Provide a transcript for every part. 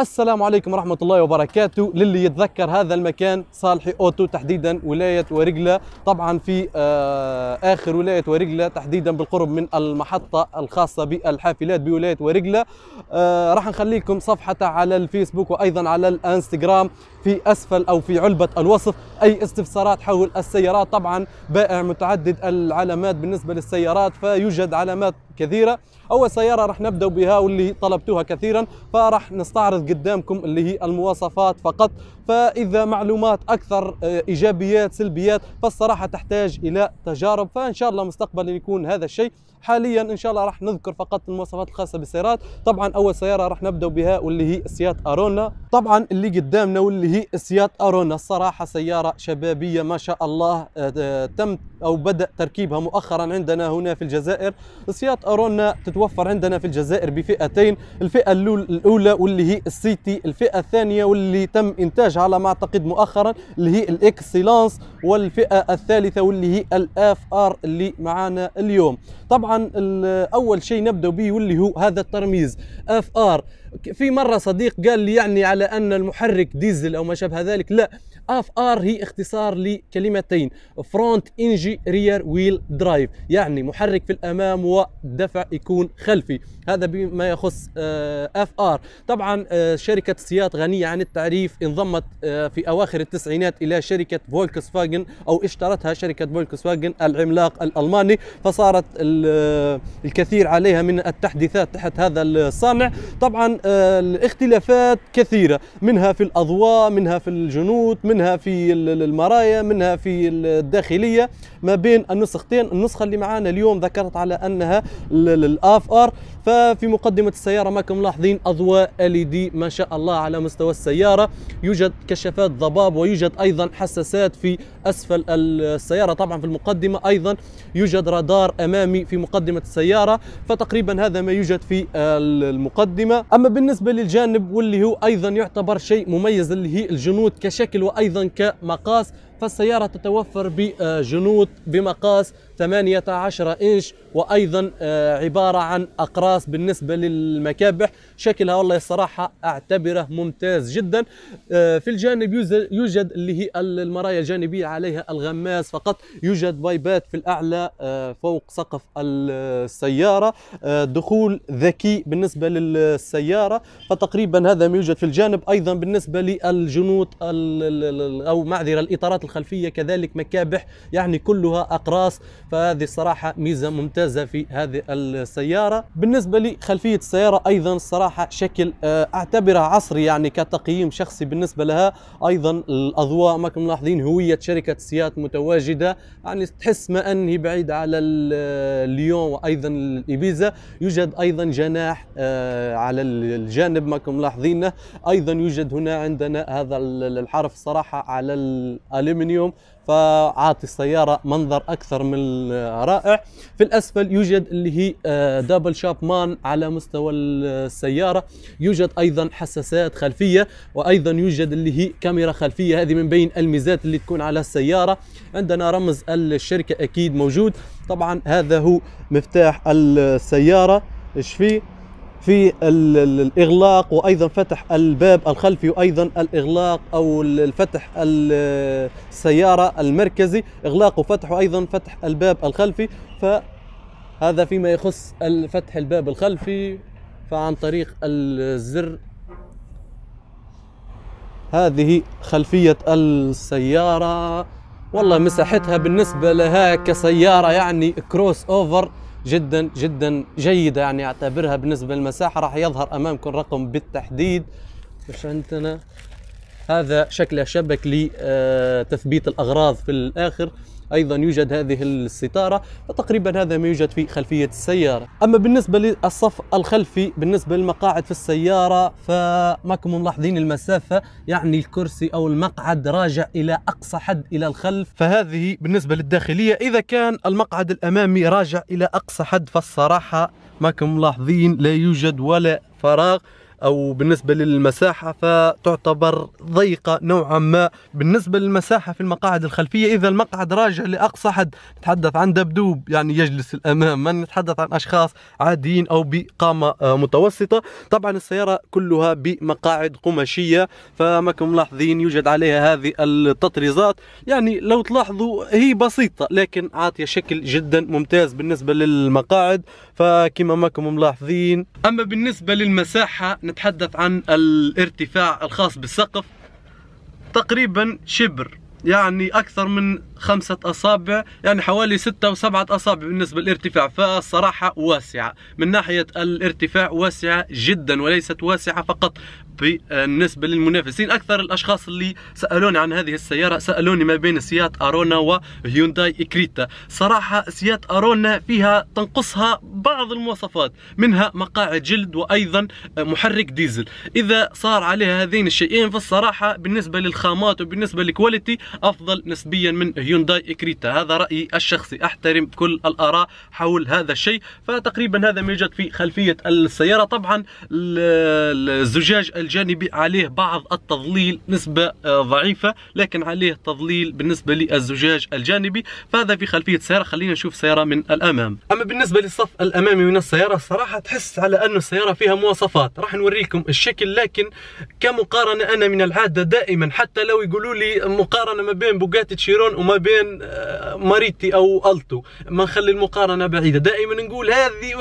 السلام عليكم ورحمة الله وبركاته للي يتذكر هذا المكان صالحي أوتو تحديدا ولاية ورقلة طبعا في آه، آخر ولاية ورقلة تحديدا بالقرب من المحطة الخاصة بالحافلات بولاية ورقلة آه، راح نخليكم صفحة على الفيسبوك وأيضا على الانستغرام في أسفل أو في علبة الوصف أي استفسارات حول السيارات طبعا بائع متعدد العلامات بالنسبة للسيارات فيوجد علامات كثيرة أول سيارة رح نبدأ بها واللي طلبتوها كثيرا فرح نستعرض قدامكم اللي هي المواصفات فقط فإذا معلومات أكثر آه، إيجابيات سلبيات فالصراحة تحتاج إلى تجارب فإن شاء الله مستقبلا يكون هذا الشيء حاليا ان شاء الله راح نذكر فقط المواصفات الخاصه بالسيارات طبعا اول سياره راح نبدا بها واللي هي سيات ارونا طبعا اللي قدامنا واللي هي سيات ارونا الصراحه سياره شبابيه ما شاء الله آه، آه، تم او بدا تركيبها مؤخرا عندنا هنا في الجزائر سيات ارونا تتوفر عندنا في الجزائر بفئتين الفئه الاولى واللي هي السيتي الفئه الثانيه واللي تم انتاجها على ما اعتقد مؤخرا اللي هي الاكسلانس والفئه الثالثه واللي هي الاف ار اللي معانا اليوم طبعا اول شيء نبدا به واللي هو هذا الترميز اف آه، ار في مره صديق قال لي يعني على ان المحرك ديزل او ما شابه ذلك لا اف ار هي اختصار لكلمتين فرونت انجي رير ويل درايف يعني محرك في الامام ودفع يكون خلفي هذا بما يخص آه، اف ار طبعا آه، شركه سيات غنيه عن التعريف انضمت آه، في اواخر التسعينات الى شركه فولكس فاجن او اشترتها شركه فولكس فاجن العملاق الالماني فصارت الكثير عليها من التحديثات تحت هذا الصانع طبعا الاختلافات كثيره منها في الاضواء منها في الجنود منها منها في المرايا منها في الداخليه ما بين النسختين النسخه اللي معانا اليوم ذكرت على انها الاف ار ففي مقدمة السيارة معكم ملاحظين أضواء LED ما شاء الله على مستوى السيارة يوجد كشافات ضباب ويوجد أيضا حساسات في أسفل السيارة طبعا في المقدمة أيضا يوجد رادار أمامي في مقدمة السيارة فتقريبا هذا ما يوجد في المقدمة أما بالنسبة للجانب واللي هو أيضا يعتبر شيء مميز اللي هي الجنود كشكل وأيضا كمقاس فالسيارة تتوفر بجنوط بمقاس 18 إنش وأيضا آه، عبارة عن أقراص بالنسبة للمكابح شكلها والله الصراحه اعتبره ممتاز جدا آه، في الجانب يوجد اللي هي المرايا الجانبيه عليها الغماس فقط يوجد بايبات في الاعلى آه، فوق سقف السياره آه، دخول ذكي بالنسبه للسياره فتقريبا هذا ما يوجد في الجانب ايضا بالنسبه للجنوط او معذره الاطارات الخلفيه كذلك مكابح يعني كلها اقراص فهذه الصراحه ميزه ممتازه في هذه السياره بالنسبه لخلفيه السياره ايضا الصراحه صراحة شكل آه، اعتبرها عصري يعني كتقييم شخصي بالنسبة لها أيضا الأضواء ما كم ملاحظين هوية شركة سيات متواجدة يعني تحس ما انه بعيد على آه، ليون وأيضا الإبيزا يوجد أيضا جناح آه، على الجانب ما كم ملاحظينه أيضا يوجد هنا عندنا هذا الحرف صراحة على الألمنيوم فعاطي السيارة منظر أكثر من رائع في الأسفل يوجد اللي هي دابل شاب مان على مستوى السيارة يوجد أيضا حساسات خلفية وأيضا يوجد اللي هي كاميرا خلفية هذه من بين الميزات اللي تكون على السيارة عندنا رمز الشركة أكيد موجود طبعا هذا هو مفتاح السيارة ايش فيه في الإغلاق وأيضا فتح الباب الخلفي وأيضا الإغلاق أو الفتح السيارة المركزي إغلاق وفتح وأيضا فتح الباب الخلفي فهذا فيما يخص فتح الباب الخلفي فعن طريق الزر هذه خلفية السيارة والله مساحتها بالنسبة لها كسيارة يعني كروس أوفر جدا جدا جيده يعني اعتبرها بالنسبه للمساحه راح يظهر امامكم رقم بالتحديد مش عندنا هذا شكله شبك لتثبيت الأغراض في الآخر ايضا يوجد هذه الستاره فتقريبا هذا ما يوجد في خلفيه السياره اما بالنسبه للصف الخلفي بالنسبه للمقاعد في السياره فماكم ملاحظين المسافه يعني الكرسي او المقعد راجع الى اقصى حد الى الخلف فهذه بالنسبه للداخليه اذا كان المقعد الامامي راجع الى اقصى حد فالصراحه ماكم ملاحظين لا يوجد ولا فراغ او بالنسبه للمساحه فتعتبر ضيقه نوعا ما بالنسبه للمساحه في المقاعد الخلفيه اذا المقعد راجع لاقصى حد نتحدث عن دبدوب يعني يجلس الامام ما نتحدث عن اشخاص عاديين او بقامه آه، متوسطه طبعا السياره كلها بمقاعد قماشيه فما كم ملاحظين يوجد عليها هذه التطريزات يعني لو تلاحظوا هي بسيطه لكن عاطيه شكل جدا ممتاز بالنسبه للمقاعد فكما ماكم ملاحظين اما بالنسبه للمساحه نتحدث عن الارتفاع الخاص بالسقف تقريبا شبر يعني أكثر من خمسة أصابع يعني حوالي ستة وسبعة أصابع بالنسبة للارتفاع فالصراحة واسعة من ناحية الارتفاع واسعة جدا وليست واسعة فقط بالنسبة للمنافسين أكثر الأشخاص اللي سألوني عن هذه السيارة سألوني ما بين سيات أرونا وهيونداي إكريتا صراحة سيات أرونا فيها تنقصها بعض المواصفات منها مقاعد جلد وأيضا محرك ديزل إذا صار عليها هذين الشيئين فالصراحة بالنسبة للخامات وبالنسبة للكواليتي أفضل نسبيا من هيونداي يونداي إكريتا هذا رأيي الشخصي أحترم كل الآراء حول هذا الشيء فتقريبا هذا ما يوجد في خلفية السيارة طبعا الزجاج الجانبي عليه بعض التظليل نسبة آه، ضعيفة لكن عليه تظليل بالنسبة للزجاج الجانبي فهذا في خلفية السيارة خلينا نشوف سيارة من الأمام أما بالنسبة للصف الأمامي من السيارة صراحة تحس على أن السيارة فيها مواصفات راح نوريكم الشكل لكن كمقارنة أنا من العادة دائما حتى لو يقولوا لي مقارنة ما بين بوغاتي تشيرون وما بين آه، ماريتي او التو ما نخلي المقارنه بعيده دائما نقول هذه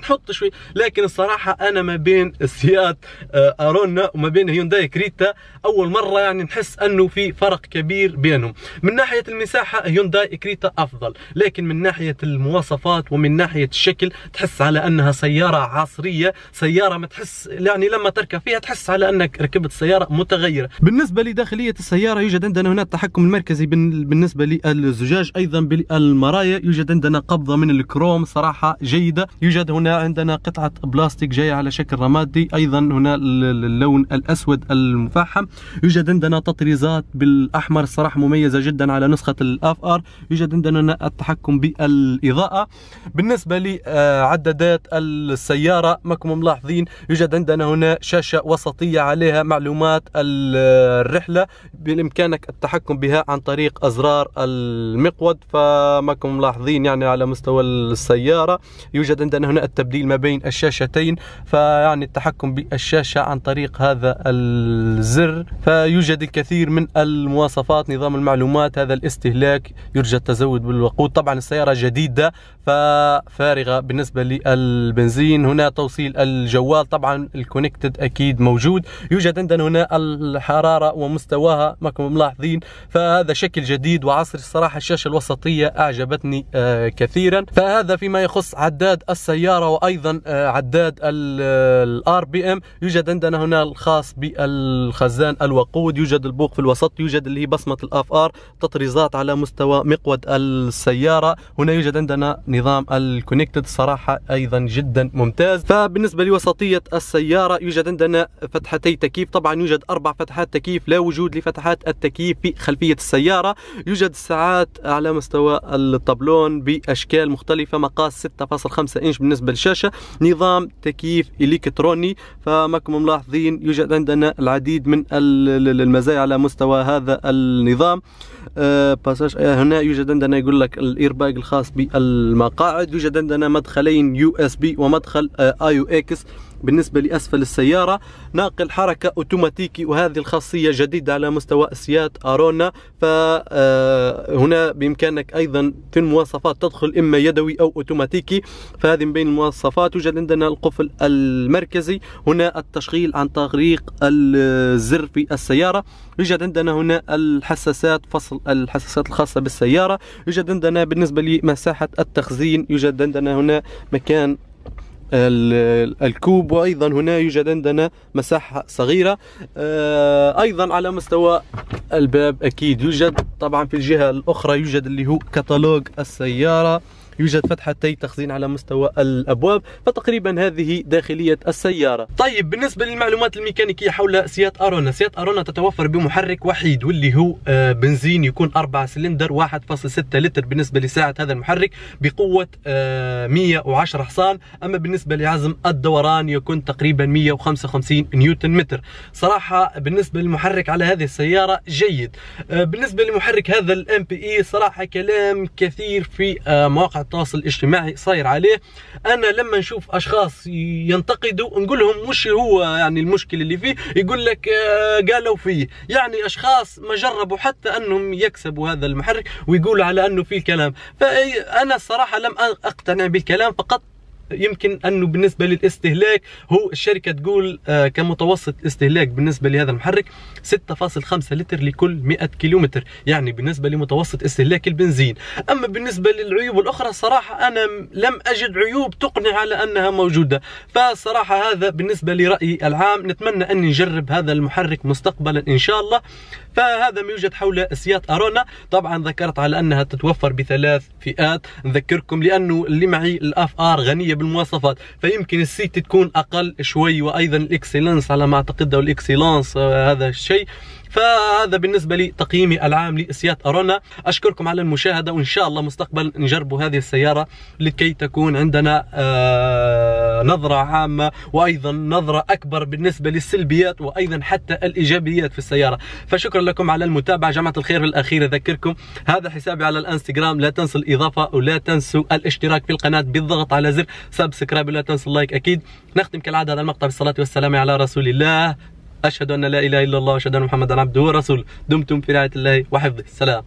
نحط شوي لكن الصراحه انا ما بين السيات آه، ارونا وما بين هيونداي كريتا اول مره يعني نحس انه في فرق كبير بينهم من ناحيه المساحه هيونداي كريتا افضل لكن من ناحيه المواصفات ومن ناحيه الشكل تحس على انها سياره عصريه سياره ما تحس يعني لما تركب فيها تحس على انك ركبت سياره متغيره بالنسبه لداخليه السياره يوجد عندنا هنا التحكم المركزي بالنسبه للزجاج ايضا بالمرايا يوجد عندنا قبضه من الكروم صراحه جيده يوجد هنا عندنا قطعه بلاستيك جايه على شكل رمادي ايضا هنا اللون الاسود المفحم يوجد عندنا تطريزات بالاحمر صراحه مميزه جدا على نسخه الاف ار يوجد عندنا التحكم بالاضاءه بالنسبه لعدادات السياره ماكم ملاحظين يوجد عندنا هنا شاشه وسطيه عليها معلومات الرحله بامكانك التحكم بها عن طريق ازرار اطار المقود فما كم ملاحظين يعني على مستوى السيارة يوجد عندنا هنا التبديل ما بين الشاشتين فيعني التحكم بالشاشة عن طريق هذا الزر فيوجد الكثير من المواصفات نظام المعلومات هذا الاستهلاك يرجى التزود بالوقود طبعا السيارة جديدة ففارغة بالنسبة للبنزين هنا توصيل الجوال طبعا الكونكتد اكيد موجود يوجد عندنا هنا الحرارة ومستواها ما كم ملاحظين فهذا شكل جديد وعلى العصر الصراحة الشاشة الوسطية أعجبتني آه، كثيرا فهذا فيما يخص عداد السيارة وأيضا آه، عداد آه، الار بي ام يوجد عندنا هنا الخاص بالخزان الوقود يوجد البوق في الوسط يوجد اللي هي بصمة الاف ار تطريزات على مستوى مقود السيارة هنا يوجد عندنا نظام الكونكتد صراحة أيضا جدا ممتاز فبالنسبة لوسطية السيارة يوجد عندنا فتحتي تكييف طبعا يوجد أربع فتحات تكييف لا وجود لفتحات التكييف في خلفية السيارة يوجد توجد الساعات على مستوى الطابلون بأشكال مختلفة مقاس 6.5 إنش بالنسبة للشاشة نظام تكييف إلكتروني فما كم ملاحظين يوجد عندنا العديد من المزايا على مستوى هذا النظام باساج آه، آه، هنا يوجد عندنا يقول لك الايرباج الخاص بالمقاعد يوجد عندنا مدخلين يو اس بي ومدخل آه، اي او اكس بالنسبة لأسفل السيارة ناقل حركة أوتوماتيكي وهذه الخاصية جديدة على مستوى سيات أرونا فهنا آه، بإمكانك أيضا في المواصفات تدخل إما يدوي أو أوتوماتيكي فهذه من بين المواصفات يوجد عندنا القفل المركزي هنا التشغيل عن طريق الزر في السيارة يوجد عندنا هنا الحساسات فصل الحساسات الخاصة بالسيارة يوجد عندنا بالنسبة لمساحة التخزين يوجد عندنا هنا مكان الكوب وايضا هنا يوجد عندنا مساحه صغيره آه، ايضا على مستوى الباب اكيد يوجد طبعا في الجهه الاخرى يوجد اللي هو كتالوج السياره يوجد فتحتي تخزين على مستوى الابواب فتقريبا هذه داخليه السياره طيب بالنسبه للمعلومات الميكانيكيه حول سيات ارونا سيات ارونا تتوفر بمحرك وحيد واللي هو آه، بنزين يكون 4 سلندر 1.6 لتر بالنسبه لسعه هذا المحرك بقوه 110 آه، حصان اما بالنسبه لعزم الدوران يكون تقريبا 155 نيوتن متر صراحه بالنسبه للمحرك على هذه السياره جيد آه، بالنسبه لمحرك هذا الام بي اي e، صراحه كلام كثير في مواقع التواصل الاجتماعي صاير عليه انا لما نشوف اشخاص ينتقدوا نقول لهم مش هو يعني المشكله اللي فيه يقول لك آه، قالوا فيه يعني اشخاص ما جربوا حتى انهم يكسبوا هذا المحرك ويقولوا على انه فيه كلام فانا الصراحه لم اقتنع بالكلام فقط يمكن انه بالنسبه للاستهلاك هو الشركه تقول آه، كمتوسط استهلاك بالنسبه لهذا المحرك 6.5 لتر لكل 100 كيلومتر يعني بالنسبه لمتوسط استهلاك البنزين اما بالنسبه للعيوب الاخرى صراحه انا لم اجد عيوب تقنع على انها موجوده فصراحه هذا بالنسبه لرايي العام نتمنى ان نجرب هذا المحرك مستقبلا ان شاء الله فهذا ما يوجد حول سيات ارونا طبعا ذكرت على انها تتوفر بثلاث فئات نذكركم لانه اللي معي الاف ار غنيه بالمواصفات فيمكن السيتي تكون اقل شوي وايضا الاكسلنس على ما اعتقد او الاكسلانس آه، هذا الشيء فهذا بالنسبه لي تقييمي العام لسيات ارونا اشكركم على المشاهده وان شاء الله مستقبل نجرب هذه السياره لكي تكون عندنا آه، نظره عامه وايضا نظره اكبر بالنسبه للسلبيات وايضا حتى الايجابيات في السياره فشكرا لكم على المتابعه جماعه الخير الاخير اذكركم هذا حسابي على الانستغرام لا تنسوا الاضافه ولا تنسوا الاشتراك في القناه بالضغط على زر سبسكرايب ولا تنسوا اللايك اكيد نختم كالعاده هذا المقطع بالصلاه والسلام على رسول الله أشهد أن لا إله إلا الله وأشهد أن محمدا عبده ورسوله دمتم في رعاية الله وحفظه السلام